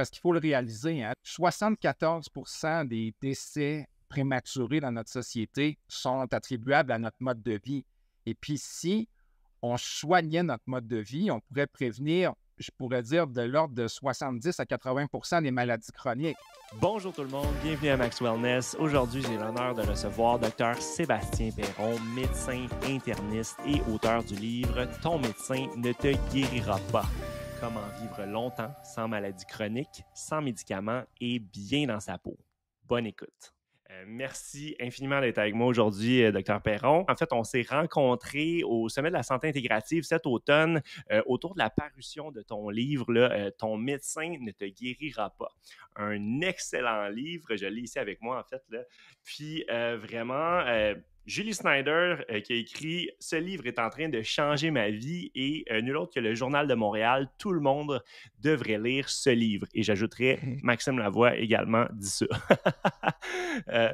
parce qu'il faut le réaliser, 74 hein. des décès prématurés dans notre société sont attribuables à notre mode de vie. Et puis, si on soignait notre mode de vie, on pourrait prévenir, je pourrais dire, de l'ordre de 70 à 80 des maladies chroniques. Bonjour tout le monde, bienvenue à Max Wellness. Aujourd'hui, j'ai l'honneur de recevoir Dr Sébastien Perron, médecin interniste et auteur du livre Ton médecin ne te guérira pas comment vivre longtemps sans maladie chronique, sans médicaments et bien dans sa peau. Bonne écoute. Euh, merci infiniment d'être avec moi aujourd'hui, euh, Dr. Perron. En fait, on s'est rencontrés au Sommet de la santé intégrative cet automne euh, autour de la parution de ton livre, Ton médecin ne te guérira pas. Un excellent livre, je l'ai ici avec moi en fait. Puis vraiment, Julie Snyder, euh, qui a écrit Ce livre est en train de changer ma vie et euh, nul autre que le Journal de Montréal. Tout le monde devrait lire ce livre. Et j'ajouterais, Maxime Lavoie également dit ça. Euh,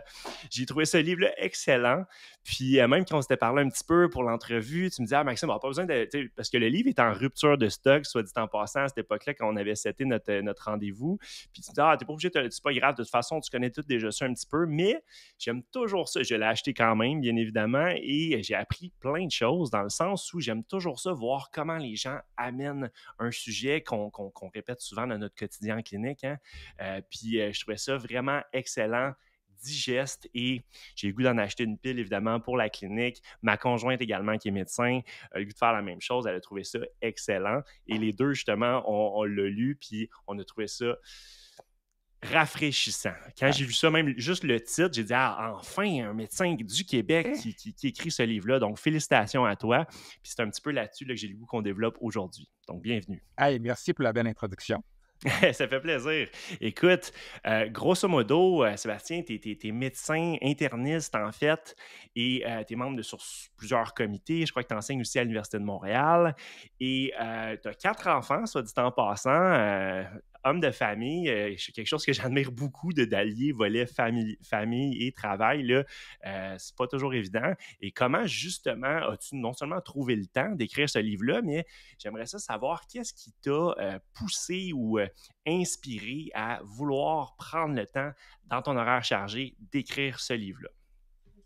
j'ai trouvé ce livre-là excellent. Puis même quand on s'était parlé un petit peu pour l'entrevue, tu me disais, ah, Maxime, on n'a pas besoin de. Parce que le livre est en rupture de stock, soit dit en passant, à cette époque-là, quand on avait seté notre, notre rendez-vous. Puis tu me disais, ah, t'es pas obligé, c'est pas grave, de toute façon, tu connais tout déjà ça un petit peu. Mais j'aime toujours ça. Je l'ai acheté quand même bien évidemment, et j'ai appris plein de choses dans le sens où j'aime toujours ça, voir comment les gens amènent un sujet qu'on répète souvent dans notre quotidien en clinique. Hein. Euh, puis euh, je trouvais ça vraiment excellent digeste et j'ai le goût d'en acheter une pile, évidemment, pour la clinique. Ma conjointe également, qui est médecin, a le goût de faire la même chose. Elle a trouvé ça excellent. Et les deux, justement, on, on l'a lu, puis on a trouvé ça rafraîchissant. Quand j'ai vu ça, même juste le titre, j'ai dit Ah, enfin, un médecin du Québec eh. qui, écrit ce livre-là. Donc, félicitations à toi. Puis c'est un petit peu là-dessus que j'ai le goût qu'on développe aujourd'hui. Donc, bienvenue. Hey, merci pour la belle introduction. ça fait plaisir. Écoute, euh, grosso modo, euh, Sébastien, tu es, médecin interniste en fait et euh, tu es membre de plusieurs comités. Je crois que tu enseignes aussi à l'Université de Montréal. Et tu as quatre enfants, soit dit en passant, homme de famille, c'est euh, quelque chose que j'admire beaucoup de d'allier volet famille, famille et travail, là, euh, c'est pas toujours évident. Et comment justement as-tu non seulement trouvé le temps d'écrire ce livre-là, mais j'aimerais ça savoir qu'est-ce qui t'a euh, poussé ou inspiré à vouloir prendre le temps dans ton horaire chargé d'écrire ce livre-là?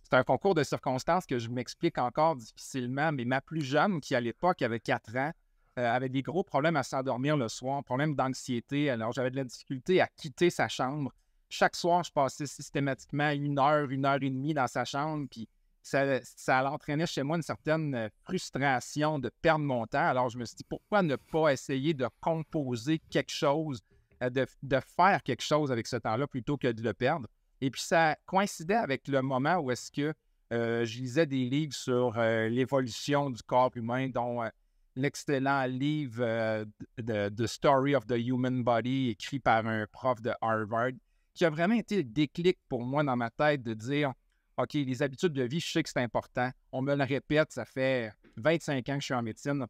C'est un concours de circonstances que je m'explique encore difficilement, mais ma plus jeune, qui à l'époque avait quatre ans, euh, avait des gros problèmes à s'endormir le soir, problèmes d'anxiété. Alors, j'avais de la difficulté à quitter sa chambre. Chaque soir, je passais systématiquement une heure, une heure et demie dans sa chambre, puis ça, ça entraînait chez moi une certaine euh, frustration de perdre mon temps. Alors, je me suis dit, pourquoi ne pas essayer de composer quelque chose, euh, de, faire quelque chose avec ce temps-là plutôt que de le perdre? Et puis, ça coïncidait avec le moment où est-ce que je lisais des livres sur l'évolution du corps humain, dont l'excellent livre euh, de, The Story of the Human Body, écrit par un prof de Harvard, qui a vraiment été le déclic pour moi dans ma tête de dire OK, les habitudes de vie, je sais que c'est important. On me le répète, ça fait 25 ans que je suis en médecine.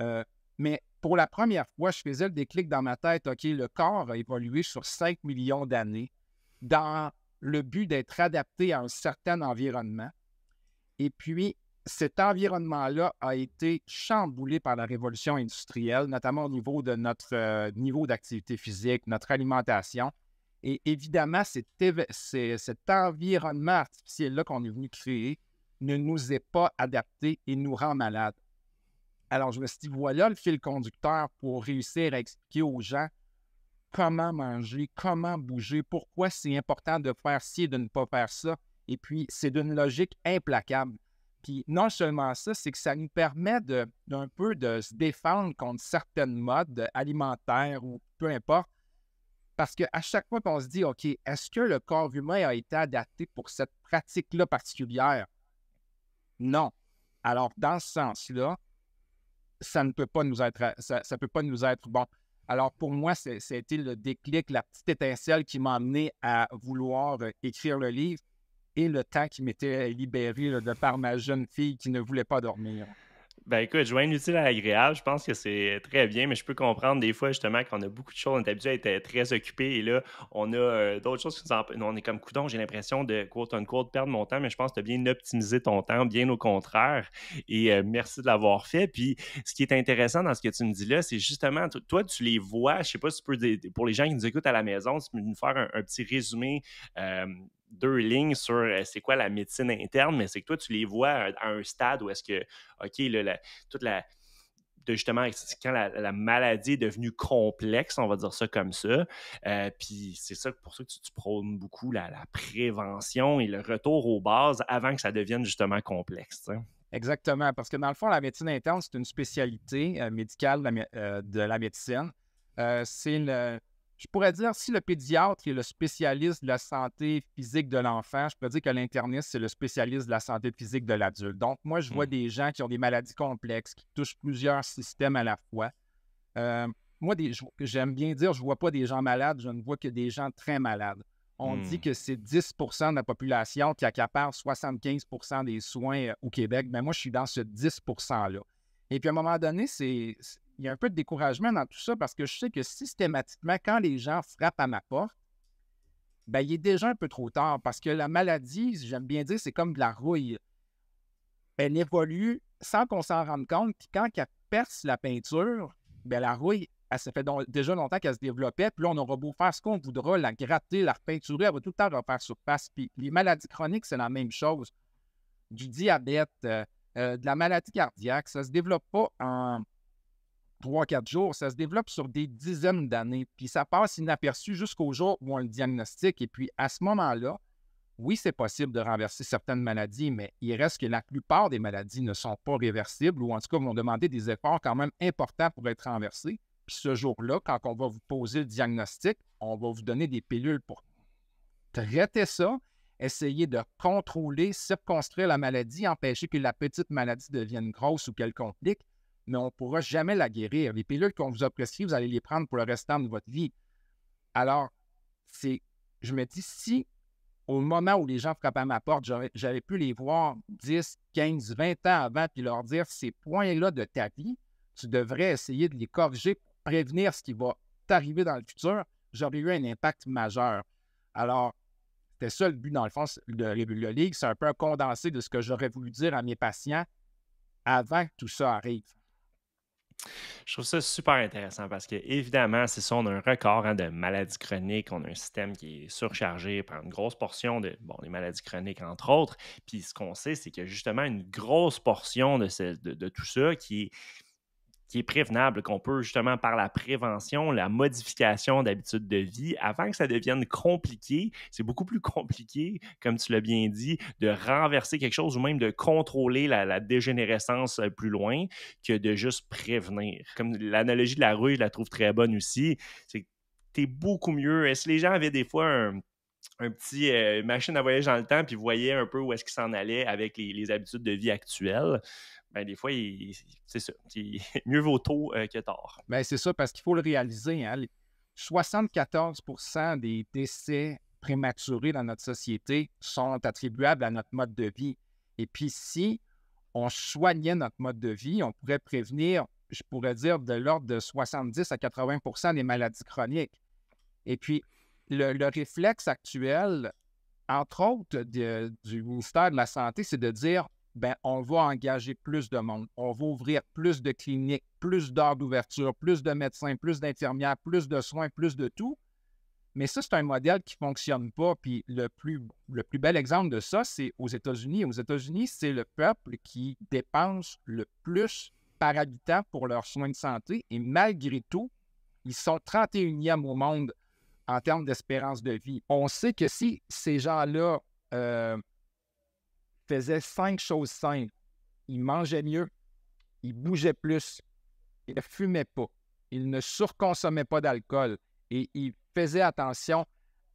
Euh, mais pour la première fois, je faisais le déclic dans ma tête OK, le corps a évolué sur 5 millions d'années dans le but d'être adapté à un certain environnement. Et puis, cet environnement-là a été chamboulé par la révolution industrielle, notamment au niveau de notre euh, niveau d'activité physique, notre alimentation. Et évidemment, cet, cet environnement artificiel-là qu'on est venu créer ne nous est pas adapté et nous rend malades. Alors, je me suis dit, voilà le fil conducteur pour réussir à expliquer aux gens comment manger, comment bouger, pourquoi c'est important de faire ci et de ne pas faire ça. Et puis, c'est d'une logique implacable. Puis non seulement ça, c'est que ça nous permet de, d'un peu de se défendre contre certaines modes alimentaires ou peu importe. Parce qu'à chaque fois qu'on se dit, OK, est-ce que le corps humain a été adapté pour cette pratique-là particulière? Non. Alors, dans ce sens-là, ça ne peut pas nous être, ça, peut pas nous être bon. Alors, pour moi, c'était le déclic, la petite étincelle qui m'a amené à vouloir euh, écrire le livre et le temps qui m'était libéré de par ma jeune fille qui ne voulait pas dormir. Ben écoute, joindre l'utile à agréable. je pense que c'est très bien, mais je peux comprendre des fois justement qu'on a beaucoup de choses, on est habitué à être euh, très occupé et là, on a euh, d'autres choses qui nous On est comme coudon, j'ai l'impression de quote unquote perdre mon temps, mais je pense que tu as bien optimisé ton temps, bien au contraire. Et euh, merci de l'avoir fait. Puis ce qui est intéressant dans ce que tu me dis là, c'est justement, toi, tu les vois, je sais pas si tu peux, pour les gens qui nous écoutent à la maison, si tu peux nous faire un, petit résumé deux lignes sur euh, c'est quoi la médecine interne, mais c'est que toi, tu les vois à, un stade où est-ce que, OK, là, la, toute la, justement quand la, maladie est devenue complexe, on va dire ça comme ça. Euh, puis c'est ça pour ça que tu, prônes beaucoup la, prévention et le retour aux bases avant que ça devienne justement complexe. Exactement, parce que dans le fond, la médecine interne, c'est une spécialité euh, médicale de la médecine. c'est le, je pourrais dire, si le pédiatre est le spécialiste de la santé physique de l'enfant, je pourrais dire que l'interniste, c'est le spécialiste de la santé physique de l'adulte. Donc, moi, je vois mmh. des gens qui ont des maladies complexes, qui touchent plusieurs systèmes à la fois. Euh, moi, j'aime bien dire, je ne vois pas des gens malades, je ne vois que des gens très malades. On dit mmh. que c'est 10 de la population qui accapare 75 des soins euh, au Québec. Mais ben, moi, je suis dans ce 10 %-là. Et puis, à un moment donné, c'est, il y a un peu de découragement dans tout ça parce que je sais que systématiquement, quand les gens frappent à ma porte, ben, il est déjà un peu trop tard parce que la maladie, j'aime bien dire, c'est comme de la rouille. Elle évolue sans qu'on s'en rende compte. Puis quand elle perce la peinture, ben, la rouille, elle se fait déjà longtemps qu'elle se développait. Puis là, on aura beau faire ce qu'on voudra, la gratter, la repeinturer, elle va tout le temps refaire surface. Puis les maladies chroniques, c'est la même chose. Du diabète, euh, euh, de la maladie cardiaque, ça ne se développe pas en trois, quatre jours, ça se développe sur des dizaines d'années, puis ça passe inaperçu jusqu'au jour où on le diagnostique. Et puis à ce moment-là, oui, c'est possible de renverser certaines maladies, mais il reste que la plupart des maladies ne sont pas réversibles ou en tout cas vont demander des efforts quand même importants pour être renversées. Puis ce jour-là, quand on va vous poser le diagnostic, on va vous donner des pilules pour traiter ça, essayer de contrôler, circonstruire la maladie, empêcher que la petite maladie devienne grosse ou qu'elle complique mais on ne pourra jamais la guérir. Les pilules qu'on vous a prescrites, vous allez les prendre pour le restant de votre vie. Alors, c'est, je me dis, si au moment où les gens frappent à ma porte, j'avais pu les voir 10, 15, 20 ans avant, puis leur dire ces points-là de ta vie, tu devrais essayer de les corriger pour prévenir ce qui va t'arriver dans le futur, j'aurais eu un impact majeur. Alors, c'était ça le but, dans le fond, de la League. C'est un peu un condensé de ce que j'aurais voulu dire à mes patients avant que tout ça arrive. Je trouve ça super intéressant parce que, évidemment, c'est ça, on a un record hein, de maladies chroniques, on a un système qui est surchargé par une grosse portion de, maladies chroniques entre autres. Puis ce qu'on sait, c'est qu'il y a justement une grosse portion de, de tout ça qui est qui est prévenable, qu'on peut justement par la prévention, la modification d'habitudes de vie, avant que ça devienne compliqué, c'est beaucoup plus compliqué, comme tu l'as bien dit, de renverser quelque chose ou même de contrôler la, dégénérescence euh, plus loin que de juste prévenir. Comme l'analogie de la rue, je la trouve très bonne aussi, c'est que tu es beaucoup mieux. Est-ce que les gens avaient des fois un petit euh, machine à voyager dans le temps, puis voyaient un peu où est-ce qu'ils s'en allaient avec les, les, habitudes de vie actuelles. Ben, des fois, c'est ça. mieux vaut tôt euh, que tard. Ben, c'est ça, parce qu'il faut le réaliser. 74 hein, des décès prématurés dans notre société sont attribuables à notre mode de vie. Et puis, si on soignait notre mode de vie, on pourrait prévenir, je pourrais dire, de l'ordre de 70 à 80 des maladies chroniques. Et puis, le, réflexe actuel, entre autres du ministère de la Santé, c'est de dire ben, on va engager plus de monde. On va ouvrir plus de cliniques, plus d'heures d'ouverture, plus de médecins, plus d'infirmières, plus de soins, plus de tout. Mais ça, c'est un modèle qui ne fonctionne pas. Puis le plus, le plus bel exemple de ça, c'est aux États-Unis. Aux États-Unis, c'est le peuple qui dépense le plus par habitant pour leurs soins de santé. Et malgré tout, ils sont 31e au monde en termes d'espérance de vie. On sait que si ces gens-là euh, faisait cinq choses simples. Il mangeait mieux, ils bougeaient plus, ils ne fumait pas, ils ne surconsommaient pas d'alcool et ils faisaient attention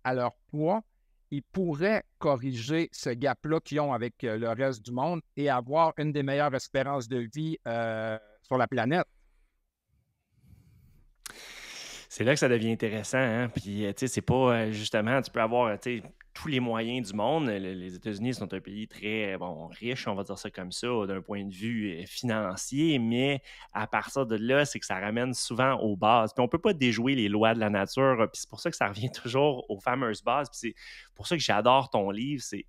à leur poids. Ils pourraient corriger ce gap-là qu'ils ont avec euh, le reste du monde et avoir une des meilleures espérances de vie euh, sur la planète. C'est là que ça devient intéressant. Hein. Puis, euh, tu sais, c'est pas justement, tu peux avoir, tu sais, tous les moyens du monde. Les États-Unis sont un pays très bon, riche, on va dire ça comme ça, d'un point de vue euh, financier, mais à partir de là, c'est que ça ramène souvent aux bases. Puis on ne peut pas déjouer les lois de la nature, euh, puis c'est pour ça que ça revient toujours aux fameuses bases. Puis c'est pour ça que j'adore ton livre. C'est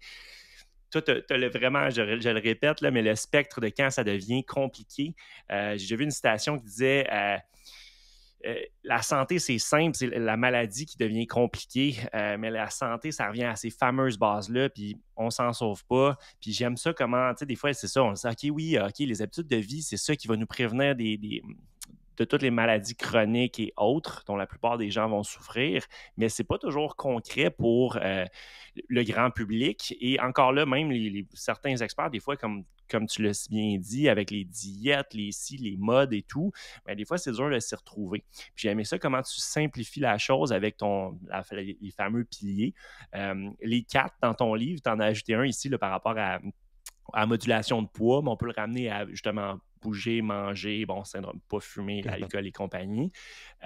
toi, tu as, vraiment, je, le répète, là, mais le spectre de quand ça devient compliqué. Euh, j'ai vu une citation qui disait. Euh, la santé, c'est simple, c'est la maladie qui devient compliquée, euh, mais la santé, ça revient à ces fameuses bases-là, puis on s'en sauve pas. Puis j'aime ça comment, tu sais, des fois, c'est ça, on se dit, OK, oui, OK, les habitudes de vie, c'est ça qui va nous prévenir des, de toutes les maladies chroniques et autres dont la plupart des gens vont souffrir, mais c'est pas toujours concret pour euh, le grand public. Et encore là, même certains experts, des fois, comme, comme tu l'as bien dit, avec les diètes, les les modes et tout, mais ben, des fois, c'est dur de s'y retrouver. Puis j'ai ça, comment tu simplifies la chose avec ton, les fameux piliers. Euh, les quatre dans ton livre, tu en as ajouté un ici par rapport à à modulation de poids, mais on peut le ramener à justement bouger, manger, bon, syndrome, pas fumer, alcool et compagnie.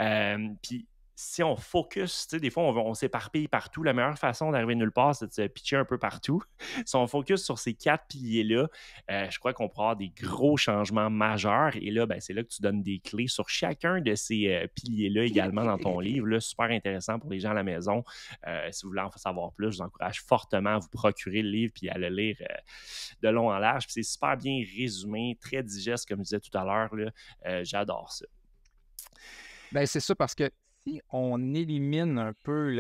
Euh, puis si on focus, tu sais, des fois, on, s'éparpille partout. La meilleure façon d'arriver nulle part, c'est de se pitcher un peu partout. si on focus sur ces quatre piliers-là, euh, je crois qu'on pourra avoir des gros changements majeurs. Et là, ben, c'est là que tu donnes des clés sur chacun de ces euh, piliers-là également dans ton livre. Là, super intéressant pour les gens à la maison. Euh, si vous voulez en savoir plus, je vous encourage fortement à vous procurer le livre puis à le lire de long en large. c'est super bien résumé, très digeste, comme je disais tout à l'heure. J'adore ça. Ben, c'est ça parce que si on élimine un peu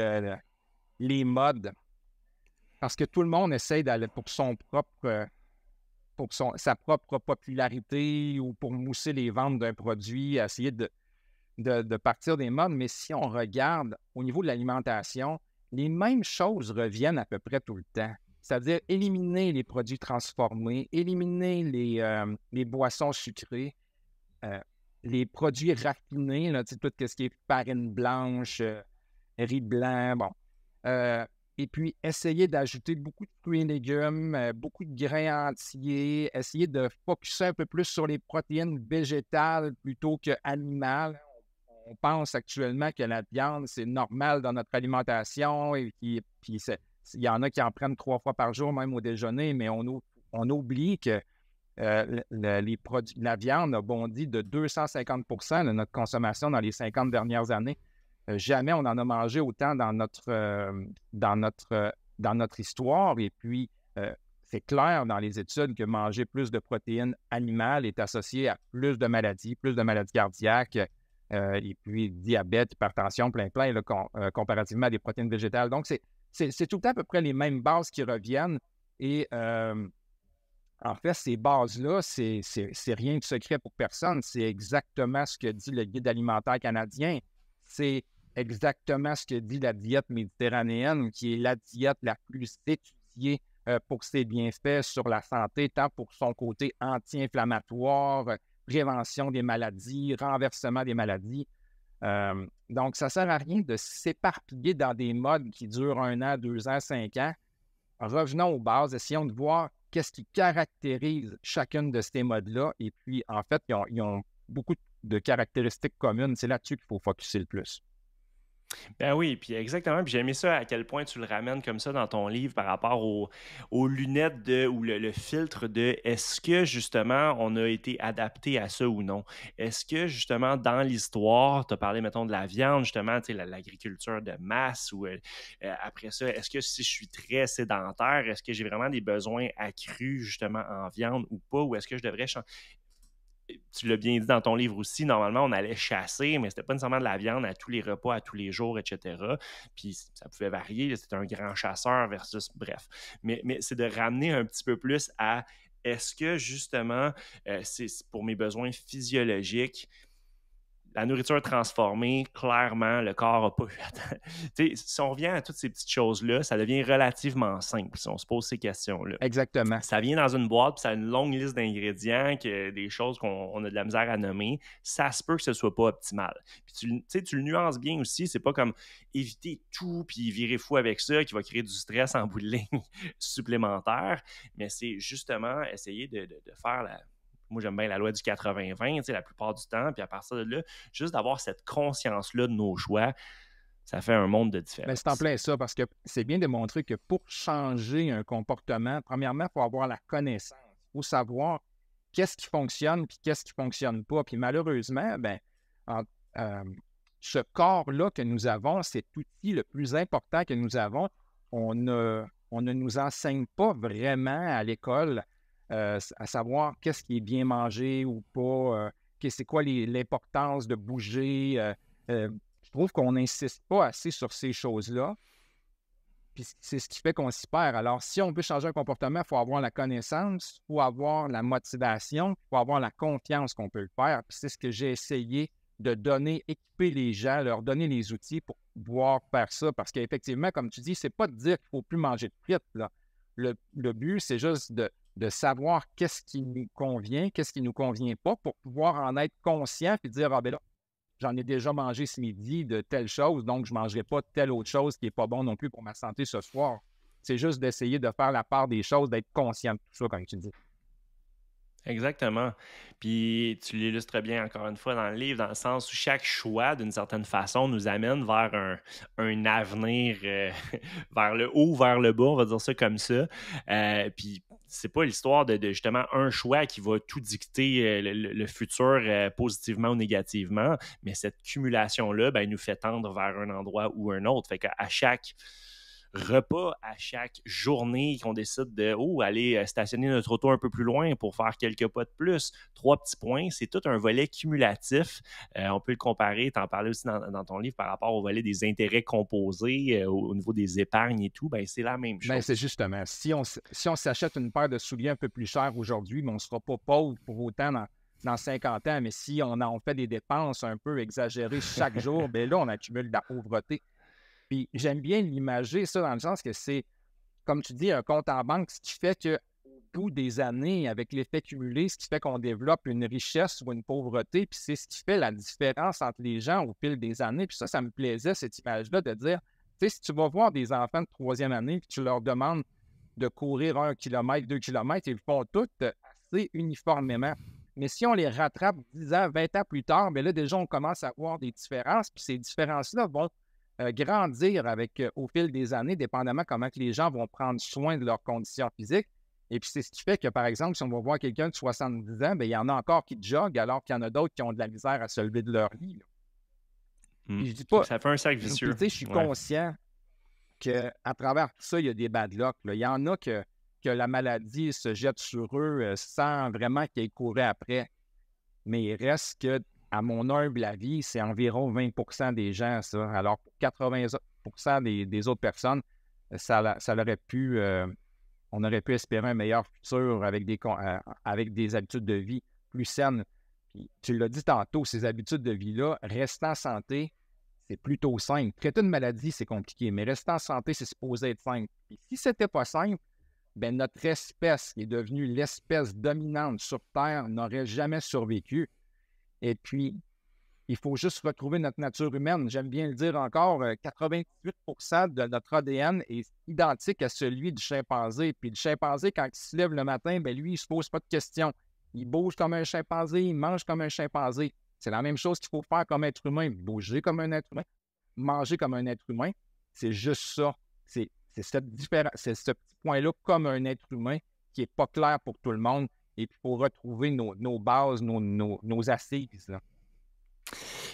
les modes, parce que tout le monde essaie d'aller pour son propre, pour sa propre popularité ou pour mousser les ventes d'un produit, essayer de, de, partir des modes. Mais si on regarde au niveau de l'alimentation, les mêmes choses reviennent à peu près tout le temps. C'est-à-dire éliminer les produits transformés, éliminer les, euh, les boissons sucrées. Euh, les produits raffinés, là, tout ce qui est farine blanche, euh, riz blanc, bon. Euh, et puis, essayer d'ajouter beaucoup de fruits et légumes, euh, beaucoup de grains entiers, essayer de focusser un peu plus sur les protéines végétales plutôt qu'animales. On pense actuellement que la viande, c'est normal dans notre alimentation et puis il y en a qui en prennent trois fois par jour, même au déjeuner, mais on oublie que euh, la viande a bondi de 250 de notre consommation dans les 50 dernières années. Euh, jamais on en a mangé autant dans notre, euh, dans notre, dans notre histoire. Et puis, c'est clair dans les études que manger plus de protéines animales est associé à plus de maladies, plus de maladies cardiaques, et puis diabète, hypertension, plein, plein, comparativement à des protéines végétales. Donc, c'est tout le temps à peu près les mêmes bases qui reviennent. Et en fait, ces bases-là, c'est rien de secret pour personne. C'est exactement ce que dit le guide alimentaire canadien. C'est exactement ce que dit la diète méditerranéenne, qui est la diète la plus étudiée euh, pour ses bienfaits sur la santé, tant pour son côté anti-inflammatoire, euh, prévention des maladies, renversement des maladies. Euh, donc, ça ne sert à rien de s'éparpiller dans des modes qui durent un an, deux ans, cinq ans. Revenons aux bases, essayons de voir qu'est-ce qui caractérise chacune de ces modes-là. Et puis, en fait, ils ont, beaucoup de caractéristiques communes. C'est là-dessus qu'il faut focuser le plus. Ben oui, puis exactement. Puis j'ai ça à quel point tu le ramènes comme ça dans ton livre par rapport au, aux lunettes de ou le, filtre de est-ce que justement on a été adapté à ça ou non? Est-ce que justement dans l'histoire, tu as parlé, mettons, de la viande, justement, tu sais, l'agriculture de masse ou euh, euh, après ça, est-ce que si je suis très sédentaire, est-ce que j'ai vraiment des besoins accrus justement en viande ou pas? Ou est-ce que je devrais changer? tu l'as bien dit dans ton livre aussi, normalement, on allait chasser, mais c'était pas nécessairement de la viande à tous les repas, à tous les jours, etc. Puis ça pouvait varier, c'était un grand chasseur versus, bref. Mais, c'est de ramener un petit peu plus à est-ce que justement, euh, c'est pour mes besoins physiologiques, la nourriture transformée, clairement, le corps n'a pas eu Si on revient à toutes ces petites choses-là, ça devient relativement simple si on se pose ces questions-là. Exactement. Ça vient dans une boîte, puis ça a une longue liste d'ingrédients, que, des choses qu'on a de la misère à nommer. Ça se peut que ce ne soit pas optimal. Puis tu, tu le nuances bien aussi, c'est pas comme éviter tout puis virer fou avec ça qui va créer du stress en bout de ligne supplémentaire, mais c'est justement essayer de faire la moi, j'aime bien la loi du 80-20, la plupart du temps. Puis à partir de là, juste d'avoir cette conscience-là de nos choix, ça fait un monde de différence. Ben, c'est en plein ça, parce que c'est bien de que pour changer un comportement, premièrement, il faut avoir la connaissance. Il faut savoir qu'est-ce qui fonctionne puis qu'est-ce qui ne fonctionne pas. Puis malheureusement, ben, euh, ce corps-là que nous avons, cet outil le plus important que nous avons, on ne nous enseigne pas vraiment à l'école euh, à savoir qu'est-ce qui est bien mangé ou pas, euh, que c'est quoi l'importance de bouger. Euh, je trouve qu'on n'insiste pas assez sur ces choses-là. Puis c'est ce qui fait qu'on s'y perd. Alors, si on veut changer un comportement, il faut avoir la connaissance, il faut avoir la motivation, il faut avoir la confiance qu'on peut le faire. Puis c'est ce que j'ai essayé de donner, équiper les gens, leur donner les outils pour pouvoir faire ça. Parce qu'effectivement, comme tu dis, c'est pas de dire qu'il ne faut plus manger de frites. le but, c'est juste de, de savoir qu'est-ce qui nous convient, qu'est-ce qui ne nous convient pas, pour pouvoir en être conscient puis dire, ah ben là, j'en ai déjà mangé ce midi de telle chose, donc je ne mangerai pas telle autre chose qui n'est pas bon non plus pour ma santé ce soir. C'est juste d'essayer de faire la part des choses, d'être conscient de tout ça, comme tu dis. Exactement. Puis tu l'illustres bien encore une fois dans le livre, dans le sens où chaque choix, d'une certaine façon, nous amène vers un, avenir, euh, vers le haut, vers le bas, on va dire ça comme ça. Euh, puis c'est pas l'histoire de, justement un choix qui va tout dicter euh, le, futur euh, positivement ou négativement, mais cette cumulation-là, ben, nous fait tendre vers un endroit ou un autre. Fait à chaque repas à chaque journée qu'on décide de oh, aller euh, stationner notre auto un peu plus loin pour faire quelques pas de plus. Trois petits points, c'est tout un volet cumulatif. Euh, on peut le comparer, tu en parlais aussi dans, ton livre par rapport au volet des intérêts composés euh, au, niveau des épargnes et tout. Ben, c'est la même ben, chose. c'est justement, si on, si on s'achète une paire de souliers un peu plus cher aujourd'hui, mais ben, on ne sera pas pauvre pour autant dans dans 50 ans, mais si on, on fait des dépenses un peu exagérées chaque jour, bien là, on accumule de la pauvreté j'aime bien l'imager, ça, dans le sens que c'est, comme tu dis, un compte en banque, ce qui fait qu'au bout des années, avec l'effet cumulé, ce qui fait qu'on développe une richesse ou une pauvreté, puis c'est ce qui fait la différence entre les gens au fil des années. Puis ça, ça me plaisait, cette image-là, de dire, tu sais, si tu vas voir des enfants de troisième année, puis tu leur demandes de courir un kilomètre, deux kilomètres, ils font tout assez uniformément. Mais si on les rattrape 10 ans, 20 ans plus tard, mais ben là, déjà, on commence à voir des différences, puis ces différences-là vont euh, grandir avec, euh, au fil des années, dépendamment comment que les gens vont prendre soin de leurs conditions physiques. Et puis, c'est ce qui fait que, par exemple, si on va voir quelqu'un de 70 ans, ben, il y en a encore qui joguent, alors qu'il y en a d'autres qui ont de la misère à se lever de leur lit. Mmh. Je dis pas, ça fait un cercle vicieux. Je suis conscient qu'à travers tout ça, il y a des bad Il y en a que, que la maladie se jette sur eux euh, sans vraiment qu'ils couraient après. Mais il reste que à mon humble avis, c'est environ 20 des gens, ça. Alors, 80 des, autres personnes, euh, ça, aurait pu, euh, on aurait pu espérer un meilleur futur avec des, euh, avec des habitudes de vie plus saines. tu l'as dit tantôt, ces habitudes de vie-là, rester en santé, c'est plutôt simple. Traiter une maladie, c'est compliqué, mais rester en santé, c'est supposé être simple. Si si c'était pas simple, ben notre espèce, qui est devenue l'espèce dominante sur Terre, n'aurait jamais survécu et puis, il faut juste retrouver notre nature humaine. J'aime bien le dire encore, 88 euh, de notre ADN est identique à celui du chimpanzé. Puis le chimpanzé, quand il se lève le matin, ben lui, il ne se pose pas de questions. Il bouge comme un chimpanzé, il mange comme un chimpanzé. C'est la même chose qu'il faut faire comme être humain, bouger comme un être humain, manger comme un être humain. C'est juste ça. C'est c'est ce petit point-là comme un être humain qui n'est pas clair pour tout le monde et puis pour retrouver nos, nos bases, nos, nos, nos assises. Là.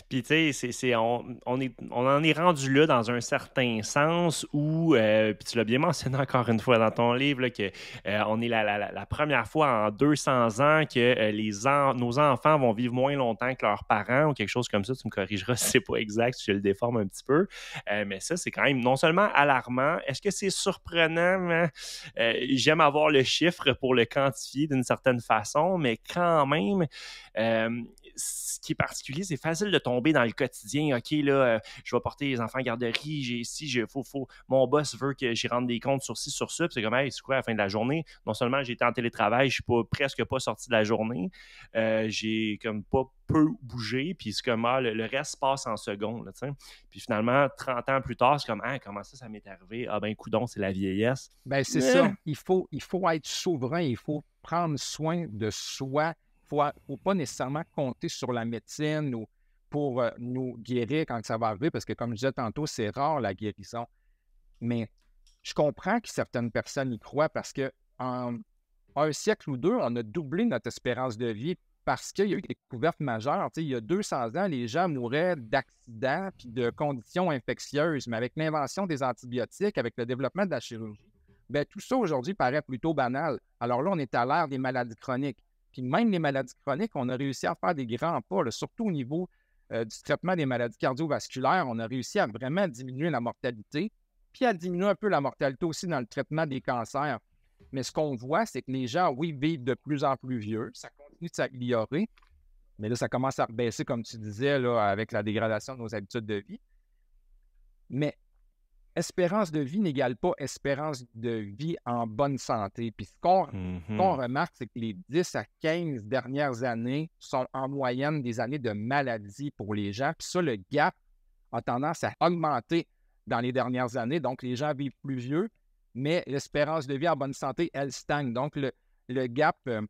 Puis, tu sais, c'est, on, on, est, on en est rendu là dans un certain sens où, euh, puis tu l'as bien mentionné encore une fois dans ton livre, que euh, on est la, la, première fois en 200 ans que euh, les nos enfants vont vivre moins longtemps que leurs parents ou quelque chose comme ça. Tu me corrigeras si c'est pas exact, si je le déforme un petit peu. mais ça, c'est quand même non seulement alarmant, est-ce que c'est surprenant? Hein? j'aime avoir le chiffre pour le quantifier d'une certaine façon, mais quand même, ce qui est particulier, c'est facile de tomber dans le quotidien. OK, là, euh, je vais porter les enfants en garderie, j'ai ici, faut, faut, mon boss veut que j'y rende des comptes sur ci, sur ça. Puis c'est comme, hey, c'est quoi, à la fin de la journée, non seulement j'ai été en télétravail, je suis presque pas sorti de la journée, euh, j'ai comme pas peu bougé, puis c'est comme, ah, le, reste passe en secondes, là, Puis finalement, 30 ans plus tard, c'est comme, ah, comment ça, ça m'est arrivé? Ah, ben, coudon, c'est la vieillesse. Ben, c'est ça. Il faut, il faut être souverain, il faut prendre soin de soi ne faut pas nécessairement compter sur la médecine pour euh, nous guérir quand ça va arriver, parce que comme je disais tantôt, c'est rare la guérison. Mais je comprends que certaines personnes y croient parce que en un siècle ou deux, on a doublé notre espérance de vie parce qu'il y a eu des découvertes majeures. il y a 200 ans, les gens mouraient d'accidents et de conditions infectieuses, mais avec l'invention des antibiotiques, avec le développement de la chirurgie, bien, tout ça aujourd'hui paraît plutôt banal. Alors là, on est à l'ère des maladies chroniques. Puis même les maladies chroniques, on a réussi à faire des grands pas, surtout au niveau euh, du traitement des maladies cardiovasculaires. On a réussi à vraiment diminuer la mortalité, puis à diminuer un peu la mortalité aussi dans le traitement des cancers. Mais ce qu'on voit, c'est que les gens, oui, vivent de plus en plus vieux, ça continue de s'améliorer, mais là, ça commence à baisser, comme tu disais, là, avec la dégradation de nos habitudes de vie. Mais espérance de vie n'égale pas espérance de vie en bonne santé. Puis ce qu'on mm-hmm. remarque, c'est que les 10 à 15 dernières années sont en moyenne des années de maladie pour les gens. Puis ça, le gap a tendance à augmenter dans les dernières années. Donc, les gens vivent plus vieux, mais l'espérance de vie en bonne santé, elle stagne. Donc, le, gap euh,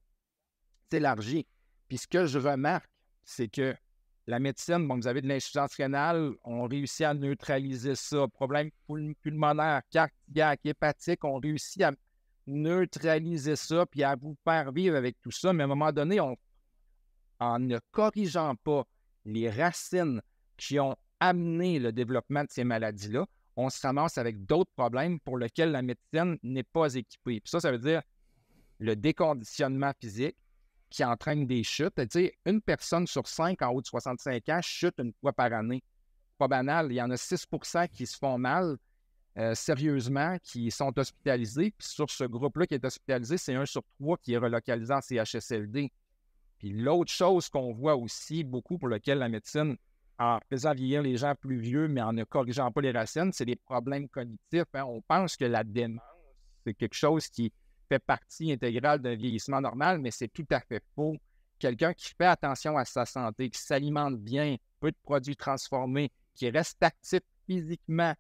s'élargit. Puis ce que je remarque, c'est que la médecine, bon, vous avez de l'insuffisance rénale, on réussit à neutraliser ça. Problème pulmonaire, cardiaque, hépatique, on réussit à neutraliser ça puis à vous faire vivre avec tout ça. Mais à un moment donné, en ne corrigeant pas les racines qui ont amené le développement de ces maladies-là, on se ramasse avec d'autres problèmes pour lesquels la médecine n'est pas équipée. ça, ça veut dire le déconditionnement physique, qui entraîne des chutes. c'est-à-dire une personne sur cinq en haut de 65 ans chute une fois par année. Pas banal. Il y en a 6 qui se font mal euh, sérieusement, qui sont hospitalisés. Puis sur ce groupe-là qui est hospitalisé, c'est un sur trois qui est relocalisé en CHSLD. Puis l'autre chose qu'on voit aussi beaucoup pour laquelle la médecine, en faisant vieillir les gens plus vieux, mais en ne corrigeant pas les racines, c'est des problèmes cognitifs. Hein. On pense que la démence, c'est quelque chose qui fait partie intégrale d'un vieillissement normal, mais c'est tout à fait faux. Quelqu'un qui fait attention à sa santé, qui s'alimente bien, peu de produits transformés, qui reste actif physiquement,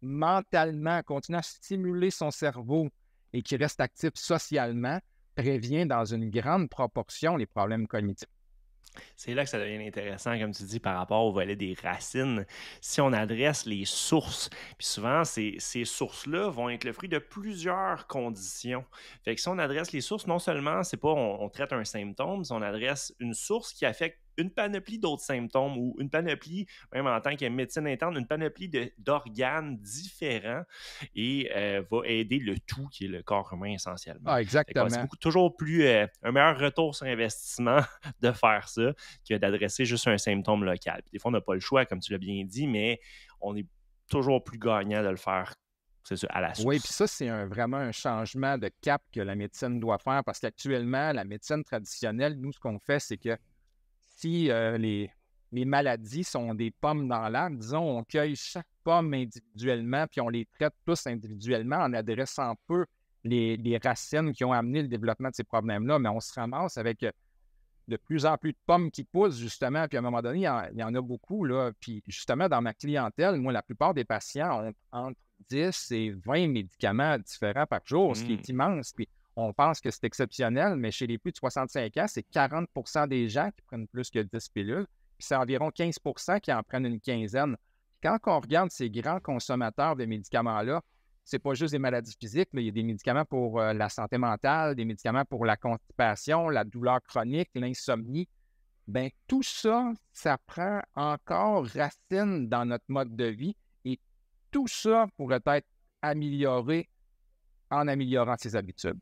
mentalement, continue à stimuler son cerveau et qui reste actif socialement, prévient dans une grande proportion les problèmes cognitifs c'est là que ça devient intéressant, comme tu dis, par rapport au volet des racines. Si on adresse les sources, puis souvent, ces, ces sources-là vont être le fruit de plusieurs conditions. Fait que si on adresse les sources, non seulement c'est pas on, traite un symptôme, si on adresse une source qui affecte une panoplie d'autres symptômes ou une panoplie, même en tant que médecine interne, une panoplie d'organes différents et euh, va aider le tout qui est le corps humain essentiellement. Ah, exactement. C'est toujours plus euh, un meilleur retour sur investissement de faire ça que d'adresser juste un symptôme local. des fois, on n'a pas le choix, comme tu l'as bien dit, mais on est toujours plus gagnant de le faire c'est à la suite. Oui, puis ça, c'est vraiment un changement de cap que la médecine doit faire parce qu'actuellement, la médecine traditionnelle, nous, ce qu'on fait, c'est que si euh, les, maladies sont des pommes dans l'arbre, disons, on cueille chaque pomme individuellement, puis on les traite tous individuellement en adressant peu les, racines qui ont amené le développement de ces problèmes-là, mais on se ramasse avec euh, de plus en plus de pommes qui poussent, justement. Puis à un moment donné, il y en, a beaucoup. Là. Puis justement, dans ma clientèle, moi, la plupart des patients ont entre 10 et 20 médicaments différents par jour, ce qui mmh. est immense. Puis on pense que c'est exceptionnel, mais chez les plus de 65 ans, c'est 40 des gens qui prennent plus que 10 pilules, puis c'est environ 15 qui en prennent une quinzaine. Quand on regarde ces grands consommateurs de médicaments-là, c'est pas juste des maladies physiques, mais il y a des médicaments pour euh, la santé mentale, des médicaments pour la constipation, la douleur chronique, l'insomnie. Bien, tout ça, ça prend encore racine dans notre mode de vie et tout ça pourrait être amélioré en améliorant ses habitudes.